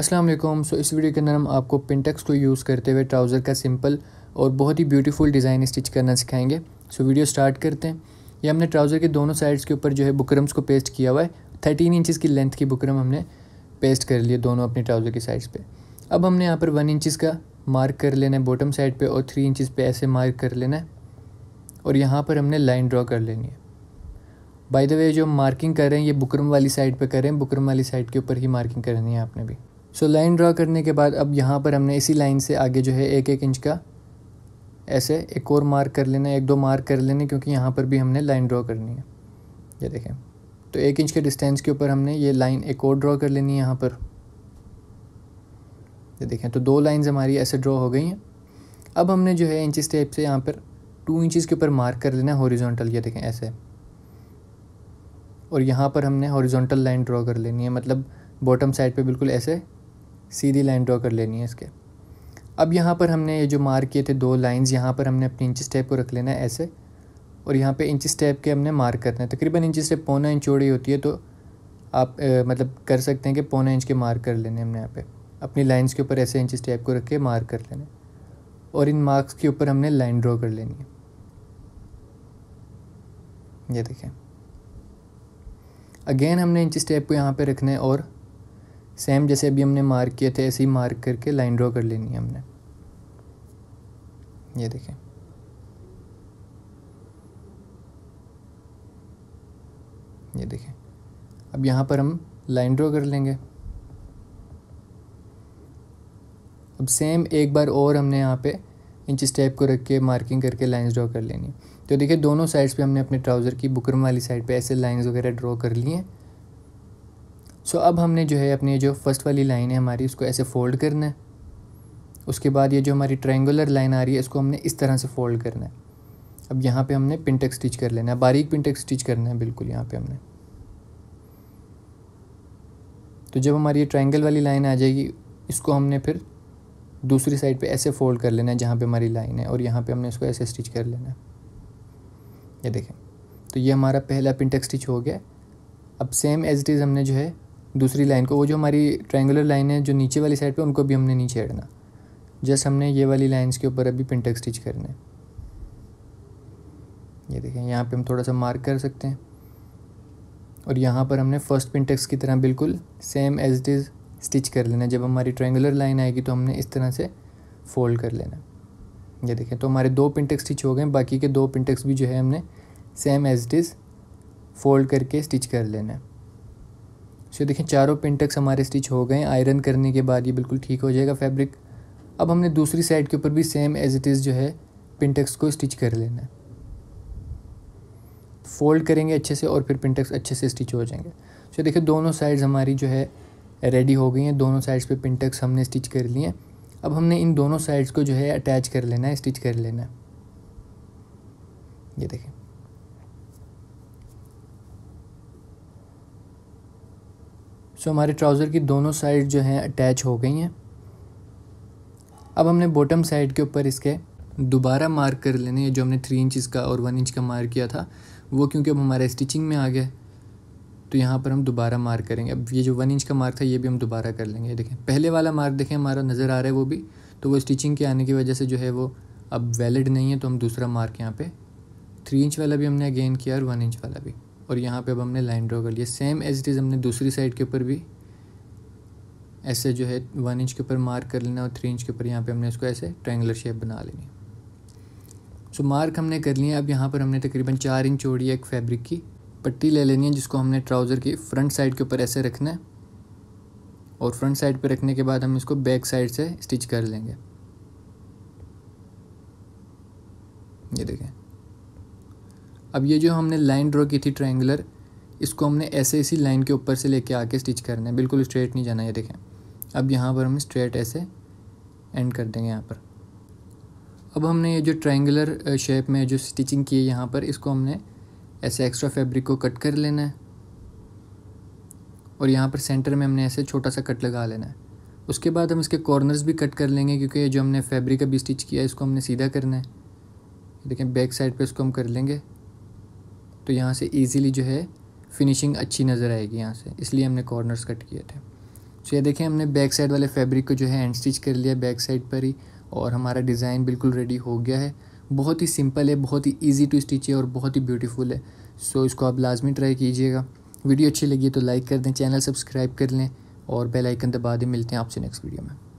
अस्सलाम वालेकुम सो इस वीडियो के अंदर हम आपको पिंटेक्स को यूज़ करते हुए ट्राउज़र का सिंपल और बहुत ही ब्यूटीफुल डिज़ाइन स्टिच करना सिखाएंगे सो वीडियो स्टार्ट करते हैं ये हमने ट्राउज़र के दोनों साइड्स के ऊपर जो है बुकरम्स को पेस्ट किया हुआ है थर्टीन इंचज़ की लेंथ की बुकरम हमने पेस्ट कर लिए दोनों अपने ट्राउज़र की साइड्स पर अब हमने यहाँ पर वन इंचज़ का मार्क कर लेना है बॉटम साइड पर और थ्री इंचज़ पर ऐसे मार्क कर लेना है और यहाँ पर हमने लाइन ड्रॉ कर लेनी है बाय द वे जो मार्किंग कर रहे हैं ये बुकरम वाली साइड पे कर रहे हैं बुकरम वाली साइड के ऊपर ही मार्किंग करनी है आपने भी सो लाइन ड्रा करने के बाद अब यहाँ पर हमने इसी लाइन से आगे जो है एक एक इंच का ऐसे एक और मार्क कर लेना एक दो मार्क कर लेने क्योंकि यहाँ पर भी हमने लाइन ड्रा करनी है ये देखें तो एक इंच के डिस्टेंस के ऊपर हमने ये लाइन एक और ड्रा कर लेनी है यहाँ पर ये देखें तो दो लाइंस हमारी ऐसे ड्रा हो गई हैं अब हमने जो है इंचिस टेप से यहाँ पर टू इंचज़ के ऊपर मार्क कर लेना है हॉरिजोंटल ये देखें ऐसे और यहाँ पर हमने हॉरिजॉन्टल लाइन ड्रा कर लेनी है मतलब बॉटम साइड पर बिल्कुल ऐसे सीधी लाइन ड्रॉ कर लेनी है इसके अब यहाँ पर हमने ये जो मार्क किए थे दो लाइंस यहाँ पर हमने अपनी इंच स्टेप को रख लेना है ऐसे और यहाँ पे इंच स्टेप के हमने मार्क करना है तकरीबन इंच स्टेप पौना इंच चौड़ी होती है तो आप ए, मतलब कर सकते हैं कि पौना इंच के मार्क कर लेने हमने यहाँ पे अपनी लाइंस के ऊपर ऐसे इंच स्टेप को रख के मार्क कर लेने और इन मार्क्स के ऊपर हमने लाइन ड्रॉ कर लेनी है ये देखें अगेन हमने इंच स्टेप को यहाँ पे रखना है और सेम जैसे अभी हमने मार्क किए थे ऐसे ही मार्क करके लाइन ड्रॉ कर लेनी है हमने ये देखें ये देखें अब यहाँ पर हम लाइन ड्रॉ कर लेंगे अब सेम एक बार और हमने यहाँ पे इंच स्टेप को रख के मार्किंग करके लाइंस ड्रॉ कर लेनी तो देखिए दोनों साइड्स पे हमने अपने ट्राउज़र की बुकरम वाली साइड पे ऐसे लाइंस वगैरह ड्रॉ कर ली हैं सो अब हमने जो है अपनी जो फर्स्ट वाली लाइन है हमारी उसको ऐसे फ़ोल्ड करना है उसके बाद ये जो हमारी ट्रायंगुलर लाइन आ रही है इसको हमने इस तरह से फ़ोल्ड करना है अब यहाँ पे हमने पिंटेक स्टिच कर लेना है बारीक पिंटेक स्टिच करना है बिल्कुल यहाँ पे हमने तो जब हमारी ये ट्रायंगल वाली लाइन आ जाएगी इसको हमने फिर दूसरी साइड पे ऐसे फ़ोल्ड कर लेना है जहाँ पे हमारी लाइन है और यहाँ पे हमने इसको ऐसे स्टिच कर लेना है ये देखें तो ये हमारा पहला पिंटेक स्टिच हो गया अब सेम एज इट इज़ हमने जो है दूसरी लाइन को वो जो हमारी ट्रायंगुलर लाइन है जो नीचे वाली साइड पे उनको भी हमने नीचे छेड़ना जस्ट हमने ये वाली लाइंस के ऊपर अभी पिंटक स्टिच करना है ये देखें यहाँ पे हम थोड़ा सा मार्क कर सकते हैं और यहाँ पर हमने फ़र्स्ट पिंटेक्स की तरह बिल्कुल same as it is stitch कर लेना जब हमारी ट्रेंगुलर लाइन आएगी तो हमने इस तरह से फोल्ड कर लेना ये देखें तो हमारे दो पिंटेक्स स्टिच हो गए बाकी के दो पिंटेक्स भी जो है हमने same as it is fold करके स्टिच कर लेना है सो देखें चारों पिनटक्स हमारे स्टिच हो गए आयरन करने के बाद ये बिल्कुल ठीक हो जाएगा फैब्रिक अब हमने दूसरी साइड के ऊपर भी सेम एज इट इज़ जो है पिनटक्स को स्टिच कर लेना है फोल्ड करेंगे अच्छे से और फिर पिनटक्स अच्छे से स्टिच हो जाएंगे सो देखिए दोनों साइड्स हमारी जो है रेडी हो गई हैं दोनों साइड्स पे पिनटक्स हमने स्टिच कर लिए हैं अब हमने इन दोनों साइड्स को जो है अटैच कर लेना है स्टिच कर लेना है ये देखें सो हमारे ट्राउज़र की दोनों साइड जो हैं अटैच हो गई हैं अब हमने बॉटम साइड के ऊपर इसके दोबारा मार्क कर लेने जो हमने थ्री इंच का और वन इंच का मार्क किया था वो क्योंकि अब हमारा स्टिचिंग में आ गया तो यहाँ पर हम दोबारा मार्क करेंगे अब ये जो वन इंच का मार्क था ये भी हम दोबारा कर लेंगे देखें पहले वाला मार्क देखें हमारा नज़र आ रहा है वो भी तो वो स्टिचिंग के आने की वजह से जो है वो अब वैलिड नहीं है तो हम दूसरा मार्क यहाँ पे थ्री इंच वाला भी हमने अगेन किया और वन इंच वाला भी और यहाँ पे अब हमने लाइन ड्रॉ कर लिया सेम एज इट इज़ हमने दूसरी साइड के ऊपर भी ऐसे जो है वन इंच के ऊपर मार्क कर लेना और थ्री इंच के ऊपर यहाँ पे हमने इसको ऐसे ट्रायंगुलर शेप बना लेनी सो मार्क हमने कर लिए अब यहाँ पर हमने तकरीबन चार इंच चोड़ी है एक फैब्रिक की पट्टी ले लेनी है जिसको हमने ट्राउज़र की फ्रंट साइड के ऊपर ऐसे रखना है और फ्रंट साइड पर रखने के बाद हम इसको बैक साइड से स्टिच कर लेंगे ये देखें अब ये जो हमने लाइन ड्रॉ की थी ट्रायंगुलर इसको हमने ऐसे इसी लाइन के ऊपर से लेके आके स्टिच करना है बिल्कुल स्ट्रेट नहीं जाना ये देखें अब यहाँ पर हम स्ट्रेट ऐसे एंड कर देंगे यहाँ पर अब हमने ये जो ट्रायंगुलर शेप में जो स्टिचिंग की है यहाँ पर इसको हमने ऐसे एक्स्ट्रा फैब्रिक को कट कर लेना है और यहाँ पर सेंटर में हमने ऐसे छोटा सा कट लगा लेना है उसके बाद हम इसके कॉर्नर्स भी कट कर लेंगे क्योंकि ये जो हमने फैब्रिक अभी स्टिच किया है इसको हमने सीधा करना है देखें बैक साइड पे इसको हम कर लेंगे तो यहाँ से ईज़िली जो है फिनिशिंग अच्छी नज़र आएगी यहाँ से इसलिए हमने कॉर्नर्स कट किए थे तो ये देखें हमने बैक साइड वाले फैब्रिक को जो है एंड स्टिच कर लिया बैक साइड पर ही और हमारा डिज़ाइन बिल्कुल रेडी हो गया है बहुत ही सिंपल है बहुत ही ईजी टू स्टिच है और बहुत ही ब्यूटीफुल है सो इसको आप लाजमी ट्राई कीजिएगा वीडियो अच्छी लगी तो लाइक कर दें चैनल सब्सक्राइब कर लें और बेलाइकन दबा दें मिलते हैं आपसे नेक्स्ट वीडियो में